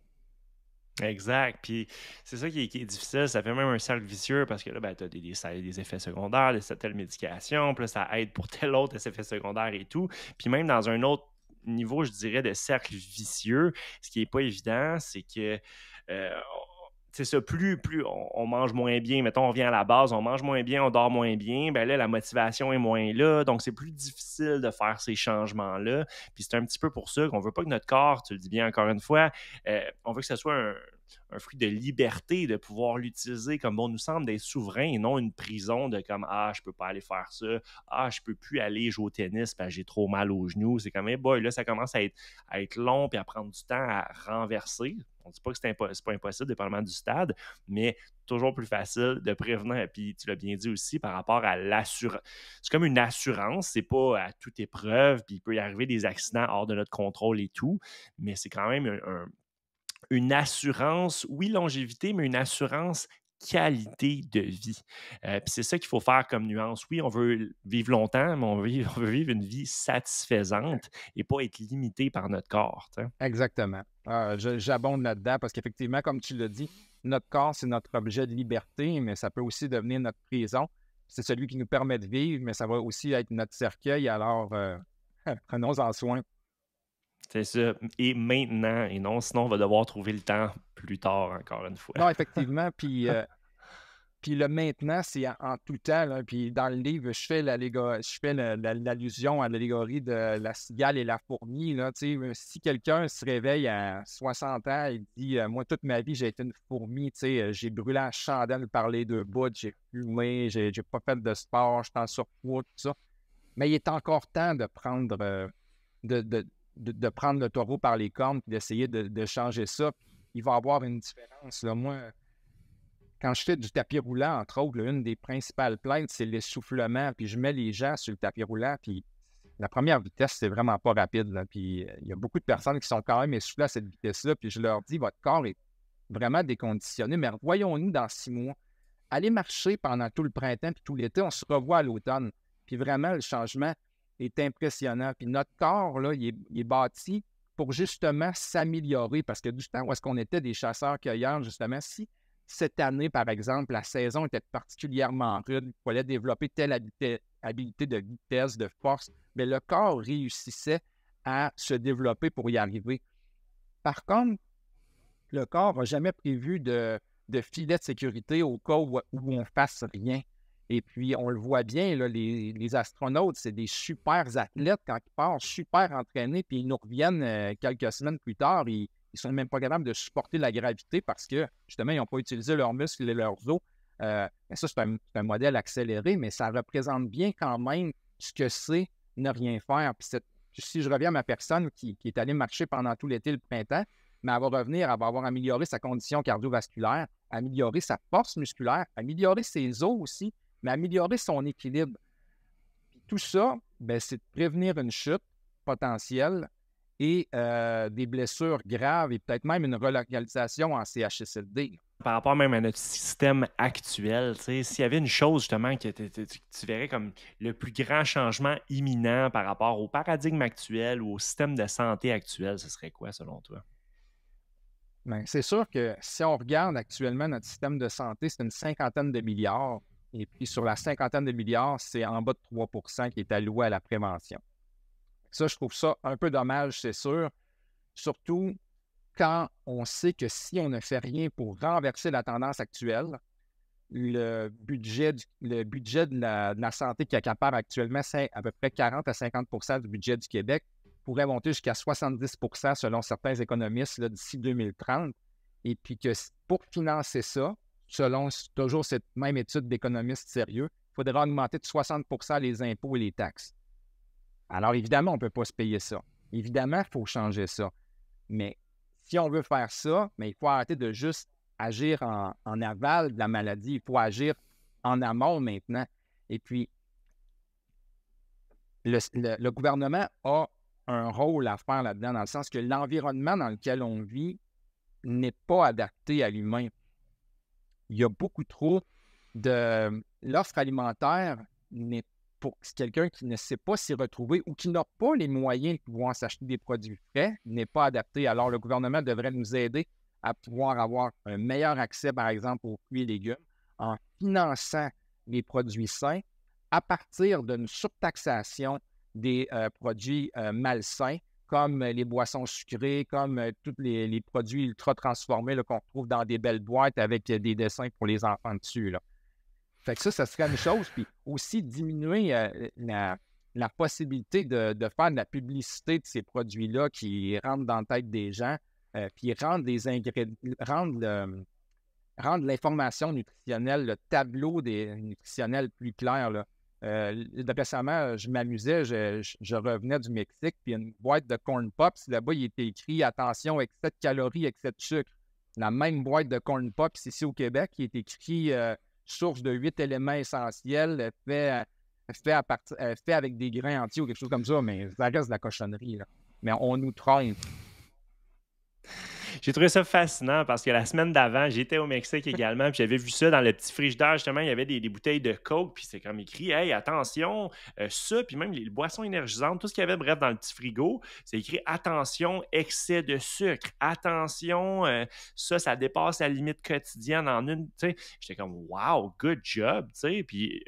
Exact. Puis c'est ça qui est, difficile. Ça fait même un cercle vicieux parce que là, ben, tu as des, des, effets secondaires, de telle médication, puis là, ça aide pour tel autre effet secondaire et tout. Puis même dans un autre niveau, je dirais, de cercle vicieux, ce qui n'est pas évident, c'est que euh, c'est ça, plus, plus on, mange moins bien, mettons, on vient à la base, on mange moins bien, on dort moins bien, ben là, la motivation est moins là, donc c'est plus difficile de faire ces changements-là. Puis c'est un petit peu pour ça qu'on veut pas que notre corps, tu le dis bien encore une fois, euh, on veut que ce soit un, un fruit de liberté de pouvoir l'utiliser comme bon nous semble d'être souverain et non une prison de comme Ah, je peux pas aller faire ça, Ah, je peux plus aller jouer au tennis parce j'ai trop mal aux genoux. C'est quand même «Eh boy, là, ça commence à être, être long et à prendre du temps à renverser. On ne dit pas que c'est n'est pas impossible, dépendamment du stade, mais toujours plus facile de prévenir. Puis tu l'as bien dit aussi par rapport à l'assurance. C'est comme une assurance, c'est pas à toute épreuve, puis il peut y arriver des accidents hors de notre contrôle et tout, mais c'est quand même un une assurance, oui, longévité, mais une assurance qualité de vie. Euh, c'est ça qu'il faut faire comme nuance. Oui, on veut vivre longtemps, mais on veut, vivre, une vie satisfaisante et pas être limité par notre corps. Exactement. Ah, j'abonde là-dedans parce qu'effectivement, comme tu l'as dit, notre corps, c'est notre objet de liberté, mais ça peut aussi devenir notre prison. C'est celui qui nous permet de vivre, mais ça va aussi être notre cercueil. Alors, euh, prenons-en soin. C'est ça. Et maintenant, et non, sinon on va devoir trouver le temps plus tard, encore une fois. Non, effectivement. puis, euh, puis le maintenant, c'est en, tout temps. Puis dans le livre, je fais l'allusion à l'allégorie de la cigale et la fourmi. Là. si quelqu'un se réveille à 60 ans et dit euh, Moi, toute ma vie, j'ai été une fourmi. Euh, j'ai brûlé la chandelle par les deux bouts, j'ai fumé, j'ai pas fait de sport, je suis en surpoids, tout ça. Mais il est encore temps de prendre. de, de, prendre le taureau par les cornes et d'essayer de, changer ça, il va y avoir une différence. Moi, quand je fais du tapis roulant, entre autres, une des principales plaintes, c'est l'essoufflement. Puis je mets les gens sur le tapis roulant, puis la première vitesse, c'est vraiment pas rapide. Puis euh, il y a beaucoup de personnes qui sont quand même essoufflées à cette vitesse-là. Puis je leur dis, votre corps est vraiment déconditionné, mais voyons nous dans six mois. Allez marcher pendant tout le printemps puis tout l'été, on se revoit à l'automne. Puis vraiment, le changement, est impressionnant. Puis notre corps, là, il est, bâti pour justement s'améliorer parce que du temps où est-ce qu'on était des chasseurs-cueilleurs, justement, si cette année, par exemple, la saison était particulièrement rude, il fallait développer telle habilité de vitesse, de force, mais le corps réussissait à se développer pour y arriver. Par contre, le corps n'a jamais prévu de, filet de sécurité au cas où, où on ne fasse rien. Et puis, on le voit bien, les, astronautes, c'est des super athlètes quand ils partent, super entraînés, puis ils nous reviennent euh, quelques semaines plus tard. Ils, ils sont même pas capables de supporter la gravité parce que, justement, ils n'ont pas utilisé leurs muscles et leurs os. Euh, ça, c'est un, modèle accéléré, mais ça représente bien quand même ce que c'est ne rien faire. Puis si je reviens à ma personne qui, est allée marcher pendant tout l'été, le printemps, mais elle va revenir, elle va avoir amélioré sa condition cardiovasculaire, amélioré sa force musculaire, amélioré ses os aussi, mais améliorer son équilibre. tout ça, ben, c'est de prévenir une chute potentielle et euh, des blessures graves et peut-être même une relocalisation en CHSLD. Par rapport même à notre système actuel, s'il y avait une chose justement que tu verrais comme le plus grand changement imminent par rapport au paradigme actuel ou au système de santé actuel, ce serait quoi selon toi? Ben, c'est sûr que si on regarde actuellement notre système de santé, c'est une cinquantaine de milliards. Et puis sur la cinquantaine de milliards, c'est en bas de 3 qui est alloué à la prévention. Ça, je trouve ça un peu dommage, c'est sûr. Surtout quand on sait que si on ne fait rien pour renverser la tendance actuelle, le budget, le budget de, la, santé qui accapare actuellement à peu près 40 à 50 du budget du Québec pourrait monter jusqu'à 70 selon certains économistes d'ici 2030. Et puis que pour financer ça, selon toujours cette même étude d'économistes sérieux, il faudrait augmenter de 60 les impôts et les taxes. Alors, évidemment, on ne peut pas se payer ça. Évidemment, il faut changer ça. Mais si on veut faire ça, mais il faut arrêter de juste agir en, aval de la maladie. Il faut agir en amont maintenant. Et puis, le, le gouvernement a un rôle à faire là-dedans, dans le sens que l'environnement dans lequel on vit n'est pas adapté à l'humain il y a beaucoup trop de. L'offre alimentaire n'est pour quelqu'un qui ne sait pas s'y retrouver ou qui n'a pas les moyens de pouvoir s'acheter des produits frais, n'est pas adapté. Alors, le gouvernement devrait nous aider à pouvoir avoir un meilleur accès, par exemple, aux fruits et légumes en finançant les produits sains à partir d'une surtaxation des euh, produits euh, malsains comme euh, les boissons sucrées, comme euh, tous les, produits ultra transformés qu'on trouve dans des belles boîtes avec euh, des dessins pour les enfants dessus. Là. Fait que ça, ça serait une chose. Puis aussi diminuer la, possibilité de, faire de la publicité de ces produits-là qui rentrent dans la tête des gens, puis rendre l'information nutritionnelle, le tableau des nutritionnels plus clair. Là. Euh, récemment, je m'amusais, je, revenais du Mexique, puis une boîte de corn pops, là-bas, il était écrit attention, excès de calories, excès de sucre. La même boîte de corn pops ici au Québec, il est écrit euh, source de huit éléments essentiels, fait, euh, euh, fait, avec des grains entiers ou quelque chose comme ça, mais ça reste de la cochonnerie. Là. Mais on nous traîne. J'ai trouvé ça fascinant parce que la semaine d'avant, j'étais au Mexique également, puis j'avais vu ça dans le petit frigidaire, justement, il y avait des, bouteilles de Coke, puis c'est comme écrit Hey, attention, euh, ça, puis même les, boissons énergisantes, tout ce qu'il y avait, bref, dans le petit frigo, c'est écrit Attention, excès de sucre, attention, euh, ça, ça dépasse la limite quotidienne en une. J'étais comme Wow, good job, tu sais. Puis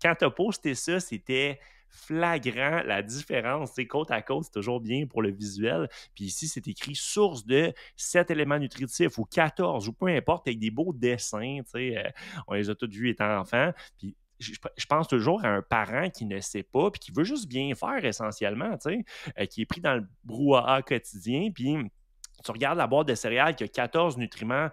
quand tu as posté ça, c'était flagrant la différence. C'est côte à côte, c'est toujours bien pour le visuel. Puis ici, c'est écrit source de 7 éléments nutritifs ou 14 ou peu importe, avec des beaux dessins. Euh, on les a tous vus étant enfants. Puis je, pense toujours à un parent qui ne sait pas puis qui veut juste bien faire essentiellement, euh, qui est pris dans le brouhaha quotidien. Puis tu regardes la boîte de céréales qui a 14 nutriments,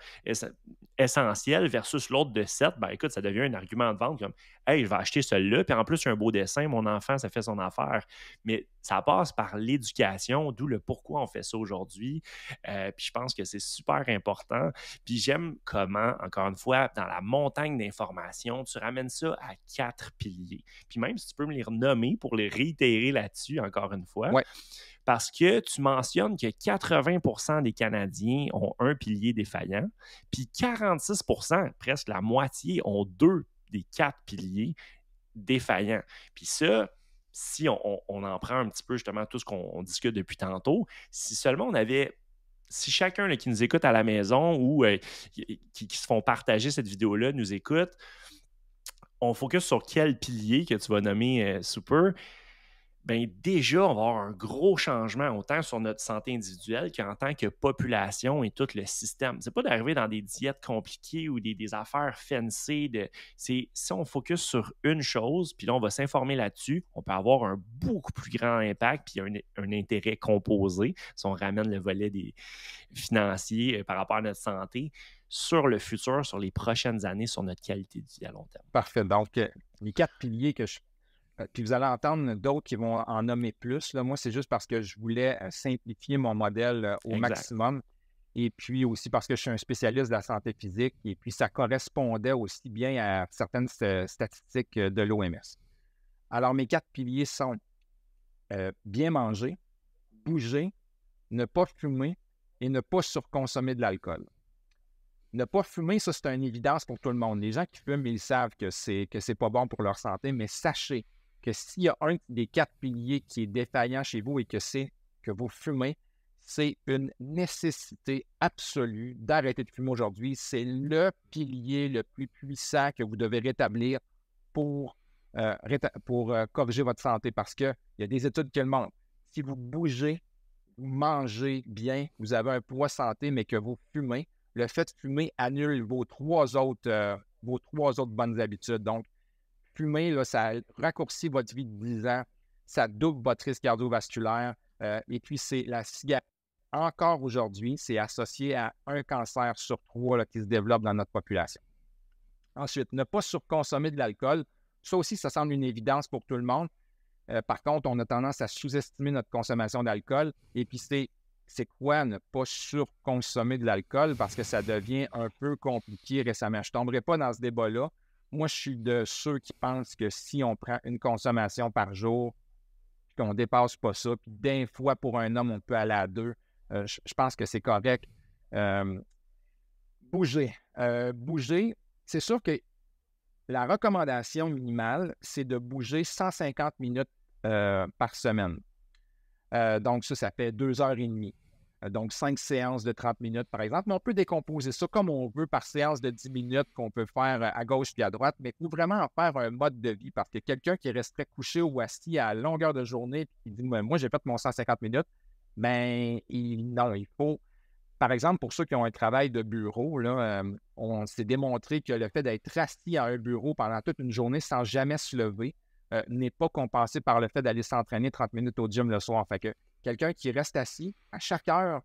essentiel versus l'autre de 7, ben écoute, ça devient un argument de vente comme Hey, je vais acheter celui-là, puis en plus, c'est un beau dessin, mon enfant, ça fait son affaire. Mais ça passe par l'éducation, d'où le pourquoi on fait ça aujourd'hui. Euh, puis je pense que c'est super important. Puis j'aime comment, encore une fois, dans la montagne d'informations, tu ramènes ça à quatre piliers. Puis même si tu peux me les renommer pour les réitérer là-dessus, encore une fois. parce que tu mentionnes que 80 des Canadiens ont un pilier défaillant, puis 46 presque la moitié, ont deux des quatre piliers défaillants. Puis ça, si on, en prend un petit peu justement tout ce qu'on discute depuis tantôt, si seulement on avait si chacun qui nous écoute à la maison ou euh, qui, se font partager cette vidéo-là nous écoute, on focus sur quel pilier que tu vas nommer euh, super, ben déjà, on va avoir un gros changement autant sur notre santé individuelle qu'en tant que population et tout le système. C'est pas d'arriver dans des diètes compliquées ou des, affaires fancy. c'est si on focus sur une chose, puis là, on va s'informer là-dessus, on peut avoir un beaucoup plus grand impact puis un, un intérêt composé si on ramène le volet des financiers euh, par rapport à notre santé sur le futur, sur les prochaines années, sur notre qualité de vie à long terme. Parfait. Donc, euh, les quatre piliers que je euh, puis vous allez entendre d'autres qui vont en nommer plus. Là. Moi, c'est juste parce que je voulais euh, simplifier mon modèle euh, au maximum. Et puis aussi parce que je suis un spécialiste de la santé physique. Et puis ça correspondait aussi bien à certaines statistiques de l'OMS. Alors, mes quatre piliers sont bien manger, bouger, ne pas fumer et ne pas surconsommer de l'alcool. Ne pas fumer, ça, c'est une évidence pour tout le monde. Les gens qui fument, ils savent que c'est, que c'est pas bon pour leur santé, mais sachez que s'il y a un des quatre piliers qui est défaillant chez vous et que c'est que vous fumez, c'est une nécessité absolue d'arrêter de fumer aujourd'hui. C'est le pilier le plus puissant que vous devez rétablir pour, euh, pour euh, corriger votre santé parce qu'il y a des études qui le montrent. Si vous bougez, vous mangez bien, vous avez un poids santé, mais que vous fumez, le fait de fumer annule vos trois autres, euh, vos trois autres bonnes habitudes. Donc, fumer, là, ça raccourcit votre vie de 10 ans, ça double votre risque cardiovasculaire. Euh, et puis, c'est la cigarette. Encore aujourd'hui, c'est associé à un cancer sur trois qui se développe dans notre population. Ensuite, ne pas surconsommer de l'alcool. Ça aussi, ça semble une évidence pour tout le monde. Euh, par contre, on a tendance à sous-estimer notre consommation d'alcool. Et puis, c'est c'est quoi ne pas surconsommer de l'alcool parce que ça devient un peu compliqué récemment. Je ne tomberai pas dans ce débat-là, moi, je suis de ceux qui pensent que si on prend une consommation par jour, qu'on ne dépasse pas ça, puis d'un fois pour un homme, on peut aller à deux, euh, je, pense que c'est correct. Euh, bouger. Euh, bouger, c'est sûr que la recommandation minimale, c'est de bouger 150 minutes par semaine. donc, ça, ça fait deux heures et demie. Euh, donc, cinq séances de 30 minutes, par exemple. Mais on peut décomposer ça comme on veut par séance de 10 minutes qu'on peut faire euh, à gauche puis à droite, mais il vraiment en faire un mode de vie parce que quelqu'un qui resterait couché ou assis à longueur de journée qui dit Moi, j'ai fait mon 150 minutes, mais ben, il, non, il faut. Par exemple, pour ceux qui ont un travail de bureau, là, euh, on s'est démontré que le fait d'être assis à un bureau pendant toute une journée sans jamais se lever n'est pas compensé par le fait d'aller s'entraîner 30 minutes au gym le soir. Fait que quelqu'un qui reste assis à chaque heure,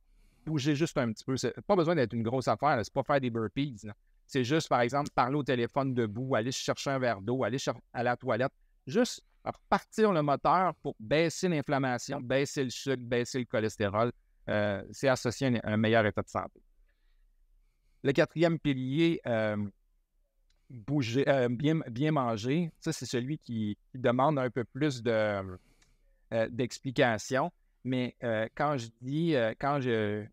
bouger juste un petit peu. n'est pas besoin d'être une grosse affaire, c'est pas faire des burpees. C'est juste, par exemple, parler au téléphone debout, aller chercher un verre d'eau, aller à la toilette, juste partir le moteur pour baisser l'inflammation, baisser le sucre, baisser le cholestérol. Euh, c'est associé à un, meilleur état de santé. Le quatrième pilier, euh, bouger, euh, bien, bien manger, ça c'est celui qui, demande un peu plus de, d'explication. Mais euh, quand je dis, euh, quand je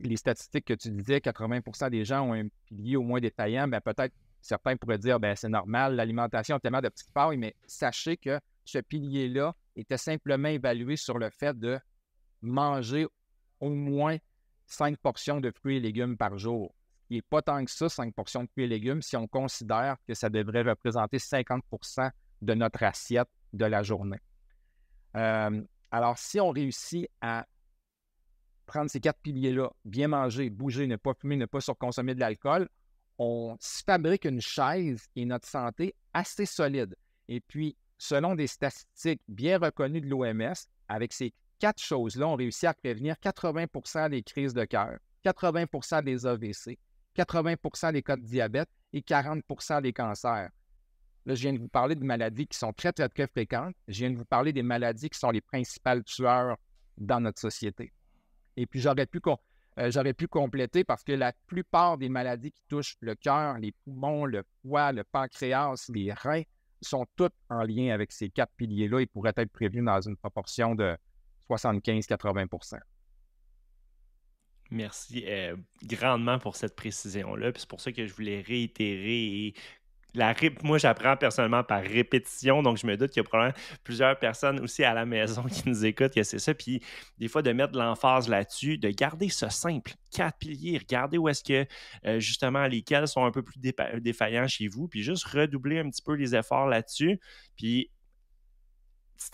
les statistiques que tu disais, 80 des gens ont un pilier au moins détaillant, ben peut-être certains pourraient dire ben c'est normal, l'alimentation a tellement de petites pailles, mais sachez que ce pilier-là était simplement évalué sur le fait de manger au moins 5 portions de fruits et légumes par jour. Il n'est pas tant que ça, 5 portions de fruits et légumes, si on considère que ça devrait représenter 50 de notre assiette de la journée. Euh, alors, si on réussit à prendre ces quatre piliers-là, bien manger, bouger, ne pas fumer, ne pas surconsommer de l'alcool, on se fabrique une chaise et notre santé assez solide. Et puis, selon des statistiques bien reconnues de l'OMS, avec ces quatre choses-là, on réussit à prévenir 80 des crises de cœur, 80 des AVC, 80 des cas de diabète et 40 des cancers. Là, je viens de vous parler de maladies qui sont très, très, très fréquentes. Je viens de vous parler des maladies qui sont les principales tueurs dans notre société. Et puis, j'aurais pu, euh, j'aurais pu compléter parce que la plupart des maladies qui touchent le cœur, les poumons, le poids, le pancréas, les reins sont toutes en lien avec ces quatre piliers-là et pourraient être prévues dans une proportion de 75-80 Merci euh, grandement pour cette précision-là. c'est pour ça que je voulais réitérer et la rip... moi, j'apprends personnellement par répétition, donc je me doute qu'il y a probablement plusieurs personnes aussi à la maison qui nous écoutent, que c'est ça. Puis des fois, de mettre de l'emphase là-dessus, de garder ce simple, quatre piliers, regarder où est-ce que euh, justement lesquels sont un peu plus défaillants chez vous, puis juste redoubler un petit peu les efforts là-dessus. Puis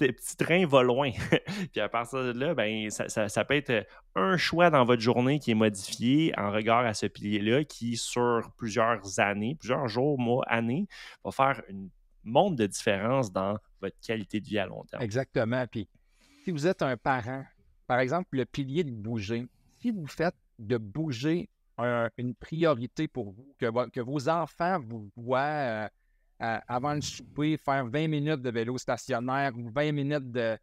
euh, petit, train va loin. puis à partir de là, ben, ça, ça, ça, peut être euh, un choix dans votre journée qui est modifié en regard à ce pilier-là qui, sur plusieurs années, plusieurs jours, mois, années, va faire une monde de différence dans votre qualité de vie à long terme. Exactement. Puis si vous êtes un parent, par exemple, le pilier de bouger, si vous faites de bouger une priorité pour vous, que, que vos enfants vous voient euh, avant de souper, faire 20 minutes de vélo stationnaire ou 20 minutes de,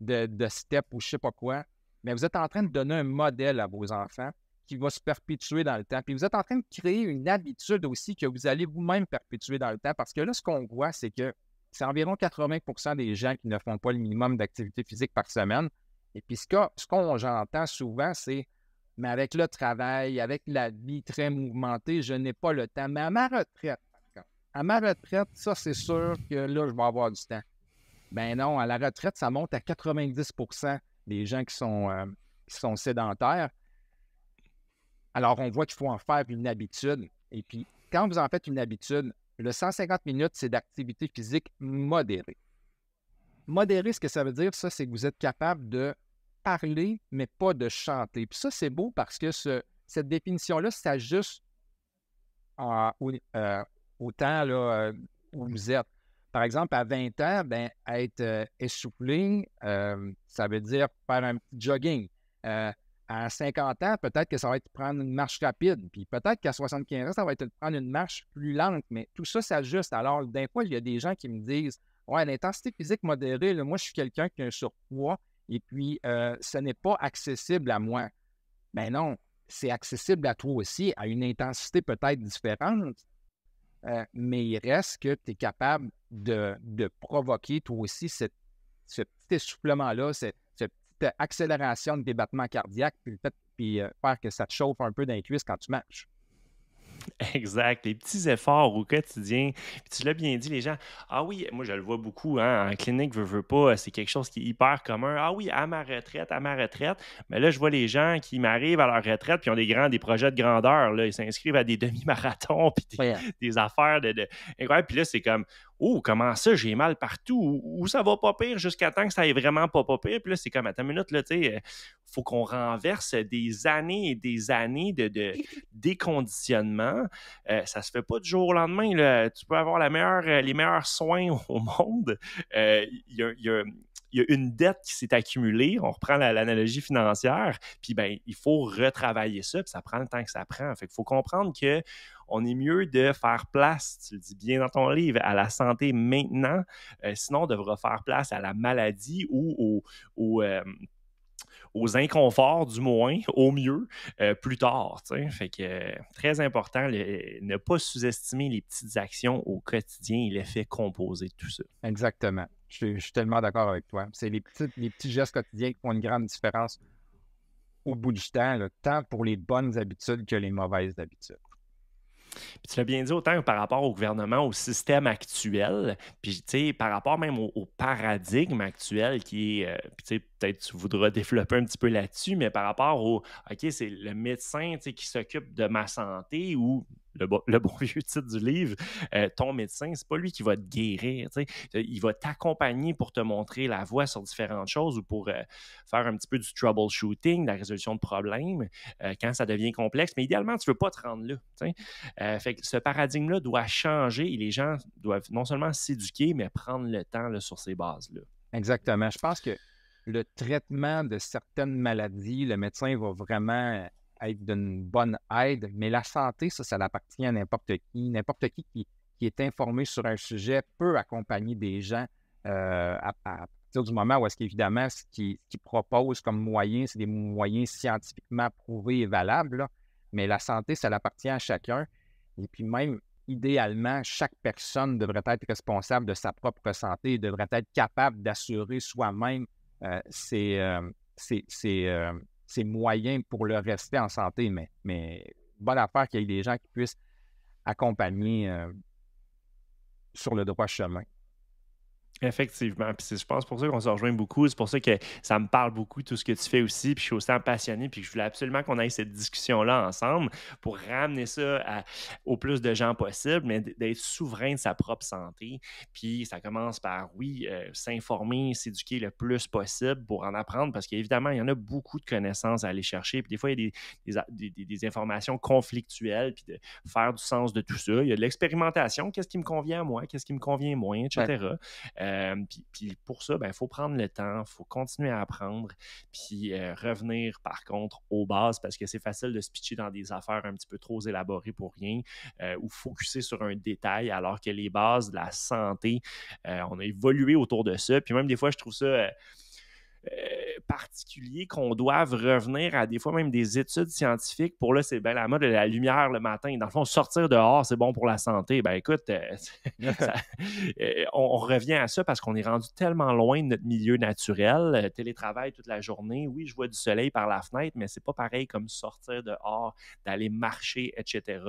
de, step ou je ne sais pas quoi. Mais vous êtes en train de donner un modèle à vos enfants qui va se perpétuer dans le temps. Puis vous êtes en train de créer une habitude aussi que vous allez vous-même perpétuer dans le temps. Parce que là, ce qu'on voit, c'est que c'est environ 80 des gens qui ne font pas le minimum d'activité physique par semaine. Et puis ce qu'on ce entend souvent, c'est mais avec le travail, avec la vie très mouvementée, je n'ai pas le temps. Mais à ma retraite, à ma retraite, ça, c'est sûr que là, je vais avoir du temps. Ben non, à la retraite, ça monte à 90 des gens qui sont, euh, qui sont sédentaires. Alors, on voit qu'il faut en faire une habitude. Et puis, quand vous en faites une habitude, le 150 minutes, c'est d'activité physique modérée. Modérée, ce que ça veut dire, ça, c'est que vous êtes capable de parler, mais pas de chanter. Puis ça, c'est beau parce que cette définition-là c'est juste... euh, euh autant là, euh, où vous êtes. Par exemple, à 20 ans, ben, être euh, essoufflé, euh, ça veut dire faire un petit jogging à 50 ans, peut-être que ça va être prendre une marche rapide. Puis peut-être qu'à 75 ans, ça va être prendre une marche plus lente. Mais tout ça juste. Alors, d'un fois, il y a des gens qui me disent Ouais, l'intensité physique modérée, moi, je suis quelqu'un qui a un surpoids et puis ce n'est pas accessible à moi. Ben non, c'est accessible à toi aussi, à une intensité peut-être différente, euh, mais il reste que tu es capable de, provoquer toi aussi ce petit essoufflement-là, cette, petite accélération de tes battements cardiaques, puis, euh, faire que ça te chauffe un peu dans les cuisses quand tu marches. Exact. Les petits efforts au quotidien. tu l'as bien dit, les gens. Ah oui, moi, je le vois beaucoup hein, en clinique, je veux pas. C'est quelque chose qui est hyper commun. Ah oui, à ma retraite, à ma retraite. Mais là, je vois les gens qui m'arrivent à leur retraite puis ont des grands, des projets de grandeur. Là. Ils s'inscrivent à des demi-marathons puis des, affaires de, de, Puis là, c'est comme Oh, comment ça, j'ai mal partout, ou, ça va pas pire jusqu'à temps que ça aille vraiment pas, pas pire. Puis là, c'est comme, attends une minute, là, tu sais, euh, faut qu'on renverse des années et des années de, déconditionnement. Euh, ça se fait pas du jour au lendemain. Tu peux avoir la meilleure, euh, les meilleurs soins au monde. Euh, il y a, une dette qui s'est accumulée, on reprend l'analogie financière, puis ben, il faut retravailler ça, puis ça prend le temps que ça prend. Fait qu'il faut comprendre que on est mieux de faire place, tu le dis bien dans ton livre, à la santé maintenant, euh, sinon on devra faire place à la maladie ou euh, aux inconforts, du moins, au mieux, euh, plus tard. Fait que très important, ne pas sous-estimer les petites actions au quotidien et l'effet composé de tout ça. Exactement. Je, suis tellement d'accord avec toi. C'est les, petites, petits gestes quotidiens qui font une grande différence au bout du temps, tant pour les bonnes habitudes que les mauvaises habitudes. Puis tu l'as bien dit autant par rapport au gouvernement, au système actuel, puis par rapport même au, paradigme actuel qui est, euh, sais peut-être tu voudras développer un petit peu là-dessus, mais par rapport au, OK, c'est le médecin qui s'occupe de ma santé ou le, bon vieux titre du livre, euh, ton médecin, c'est pas lui qui va te guérir. Il va t'accompagner pour te montrer la voie sur différentes choses ou pour euh, faire un petit peu du troubleshooting, de la résolution de problèmes euh, quand ça devient complexe. Mais idéalement, tu veux pas te rendre là. fait que ce paradigme-là doit changer et les gens doivent non seulement s'éduquer, mais prendre le temps sur ces bases-là. Exactement. Je pense que le traitement de certaines maladies, le médecin va vraiment être d'une bonne aide, mais la santé, ça, ça appartient à n'importe qui. N'importe qui, qui, qui est informé sur un sujet peut accompagner des gens euh, à, partir du moment où est-ce qu'évidemment, ce qu'ils proposent comme moyen, c'est des moyens scientifiquement prouvés et valables. Mais la santé, ça appartient à chacun. Et puis même, idéalement, chaque personne devrait être responsable de sa propre santé et devrait être capable d'assurer soi-même euh, ses, euh, c'est moyen pour le rester en santé, mais, mais bonne affaire qu'il y ait des gens qui puissent accompagner euh, sur le droit chemin. Effectivement. Puis je pense pour ça qu'on se rejoint beaucoup. C'est pour ça que ça me parle beaucoup tout ce que tu fais aussi. Puis je suis un passionné. Puis je voulais absolument qu'on ait cette discussion-là ensemble pour ramener ça au plus de gens possible, mais d'être souverain de sa propre santé. Puis ça commence par, oui, euh, s'informer, s'éduquer le plus possible pour en apprendre parce qu'évidemment, il y en a beaucoup de connaissances à aller chercher. Puis des fois, il y a des, informations conflictuelles. Puis de faire du sens de tout ça. Il y a de l'expérimentation. Qu'est-ce qui me convient à moi? Qu'est-ce qui me convient moins? Etc. Euh, puis, pour ça, il ben, faut prendre le temps, il faut continuer à apprendre, puis euh, revenir par contre aux bases parce que c'est facile de se pitcher dans des affaires un petit peu trop élaborées pour rien euh, ou focuser sur un détail alors que les bases de la santé, on a évolué autour de ça. Puis même des fois, je trouve ça euh, particulier qu'on doive revenir à des fois même des études scientifiques pour là, c'est bien la mode de la lumière le matin. Dans le fond, sortir dehors, c'est bon pour la santé. Ben écoute, euh, euh, on, revient à ça parce qu'on est rendu tellement loin de notre milieu naturel. Télétravail toute la journée. Oui, je vois du soleil par la fenêtre, mais c'est pas pareil comme sortir dehors, d'aller marcher, etc.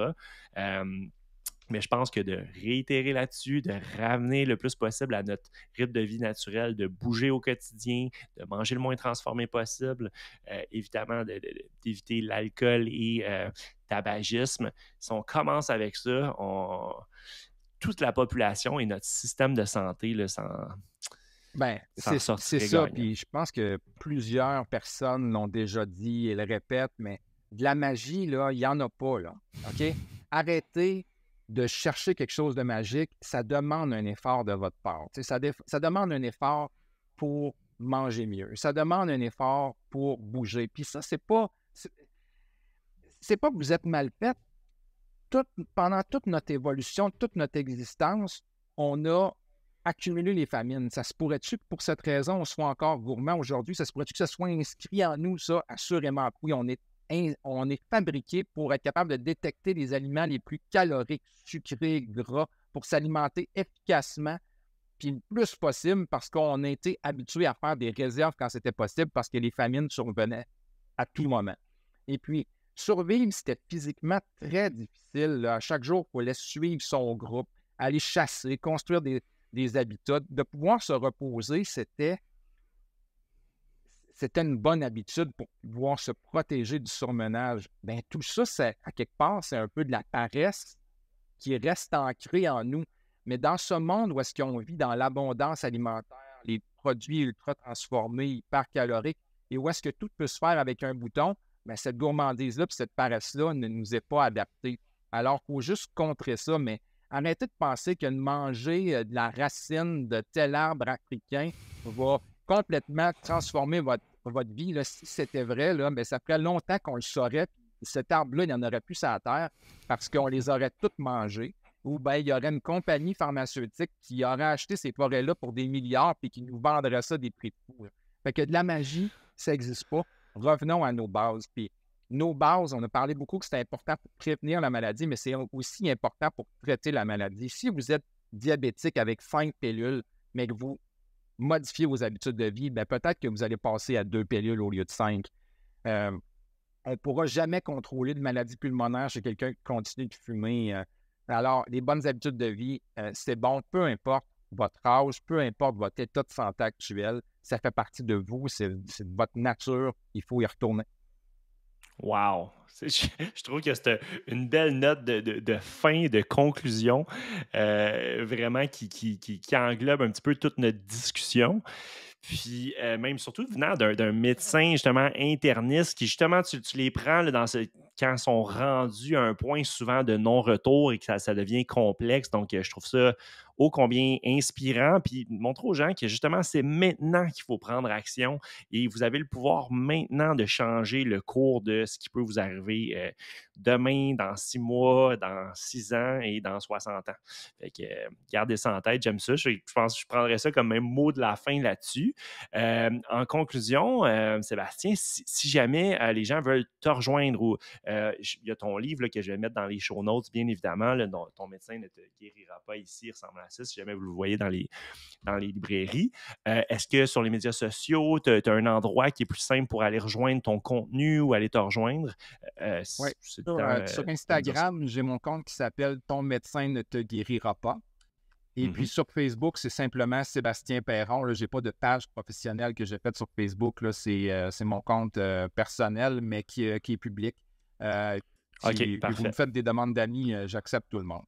Mais je pense que de réitérer là-dessus, de ramener le plus possible à notre rythme de vie naturel, de bouger au quotidien, de manger le moins transformé possible, euh, évidemment d'éviter l'alcool et le euh, tabagisme. Si on commence avec ça, toute la population et notre système de santé là, sans... Ben, c'est ça. Puis je pense que plusieurs personnes l'ont déjà dit et le répètent, mais de la magie, il n'y en a pas, là. OK? Arrêtez de chercher quelque chose de magique, ça demande un effort de votre part. Ça, demande un effort pour manger mieux. Ça demande un effort pour bouger. Puis ça, c'est pas. C'est pas que vous êtes mal fait. pendant toute notre évolution, toute notre existence, on a accumulé les famines. Ça se pourrait-tu que pour cette raison, on soit encore gourmand aujourd'hui? Ça se pourrait-tu que ça soit inscrit en nous, ça? Assurément, oui, on est on est fabriqué pour être capable de détecter les aliments les plus caloriques, sucrés, gras, pour s'alimenter efficacement, puis le plus possible, parce qu'on a été habitué à faire des réserves quand c'était possible, parce que les famines survenaient à tout moment. Et puis, survivre, c'était physiquement très difficile. chaque jour, il fallait suivre son groupe, aller chasser, construire des, des habitats. De pouvoir se reposer, c'était c'était une bonne habitude pour pouvoir se protéger du surmenage. Bien, tout ça, c'est, à quelque part, c'est un peu de la paresse qui reste ancrée en nous. Mais dans ce monde où est-ce qu'on vit dans l'abondance alimentaire, les produits ultra transformés, hyper caloriques, et où est-ce que tout peut se faire avec un bouton, bien, cette gourmandise-là, et cette paresse-là ne nous est pas adaptée. Alors il faut juste contrer ça, mais arrêtez de penser que manger euh, de la racine de tel arbre africain va complètement transformer votre votre vie, si c'était vrai, là, mais ça ferait longtemps qu'on le saurait. Cet arbre-là, il n'y en aurait plus à la terre parce qu'on les aurait toutes mangées Ou bien, il y aurait une compagnie pharmaceutique qui aurait acheté ces forêts-là pour des milliards puis qui nous vendrait ça des prix de fou. Hein. Fait que de la magie, ça n'existe pas. Revenons à nos bases. Puis nos bases, on a parlé beaucoup que c'est important pour prévenir la maladie, mais c'est aussi important pour traiter la maladie. Si vous êtes diabétique avec cinq pilules, mais que vous modifier vos habitudes de vie, ben peut-être que vous allez passer à deux pilules au lieu de cinq. Euh, on ne pourra jamais contrôler de maladie pulmonaire chez quelqu'un qui continue de fumer. Euh. alors, les bonnes habitudes de vie, euh, c'est bon, peu importe votre âge, peu importe votre état de santé actuel, ça fait partie de vous, c'est, c'est de votre nature, il faut y retourner. Wow! Je, trouve que c'est une belle note de, de, fin, de conclusion, euh, vraiment qui, qui, englobe un petit peu toute notre discussion. Puis euh, même surtout venant d'un médecin justement interniste qui justement tu, tu les prends dans ce, quand ils sont rendus à un point souvent de non-retour et que ça, ça, devient complexe. Donc euh, je trouve ça ô combien inspirant, puis montre aux gens que justement, c'est maintenant qu'il faut prendre action et vous avez le pouvoir maintenant de changer le cours de ce qui peut vous arriver euh, demain, dans six mois, dans six ans et dans 60 ans. Fait que, euh, gardez ça en tête, j'aime ça. Je, pense que je prendrais ça comme un mot de la fin là-dessus. Euh, en conclusion, Sébastien, si, jamais les gens veulent te rejoindre ou il y a ton livre que je vais mettre dans les show notes, bien évidemment, ton, médecin ne te guérira pas ici, ressemble à si jamais vous le voyez dans les, les librairies. Euh, est-ce que sur les médias sociaux, tu as, un endroit qui est plus simple pour aller rejoindre ton contenu ou aller te rejoindre? Euh, euh, sur, Instagram, j'ai mon compte qui s'appelle Ton médecin ne te guérira pas. Et puis mm-hmm. sur Facebook, c'est simplement Sébastien Perron. Je n'ai pas de page professionnelle que j'ai faite sur Facebook. C'est mon compte personnel, mais qui, est public. Si vous me faites des demandes d'amis, j'accepte tout le monde.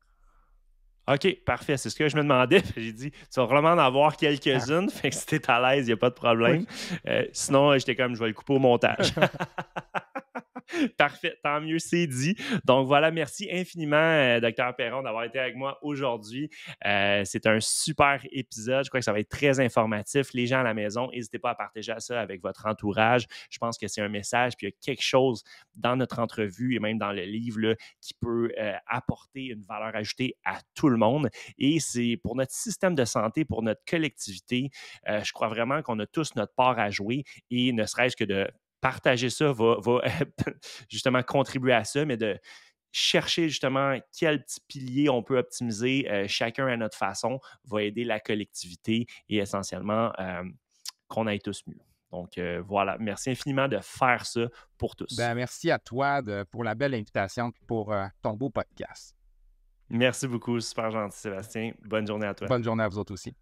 OK, parfait, c'est ce que je me demandais. J'ai dit, tu vas vraiment en avoir quelques-unes. Ah. Fait que si à l'aise, il n'y a pas de problème. Euh, sinon, j'étais comme, je vais le couper au montage. Parfait, tant mieux, c'est dit. Donc voilà, merci infiniment, euh, docteur Perron, d'avoir été avec moi aujourd'hui. Euh, c'est un super épisode. Je crois que ça va être très informatif. Les gens à la maison, n'hésitez pas à partager ça avec votre entourage. Je pense que c'est un message, puis il y a quelque chose dans notre entrevue et même dans le livre qui peut euh, apporter une valeur ajoutée à tout le monde. Et c'est pour notre système de santé, pour notre collectivité, je crois vraiment qu'on a tous notre part à jouer et ne serait-ce que de partager ça va, justement contribuer à ça, mais de chercher justement quels petits piliers on peut optimiser euh, chacun à notre façon va aider la collectivité et essentiellement euh, qu'on aille tous mieux. Donc euh, voilà, merci infiniment de faire ça pour tous. Ben, merci à toi pour la belle invitation pour ton beau podcast. Merci beaucoup, super gentil Sébastien. Bonne journée à toi. Bonne journée à vous autres aussi.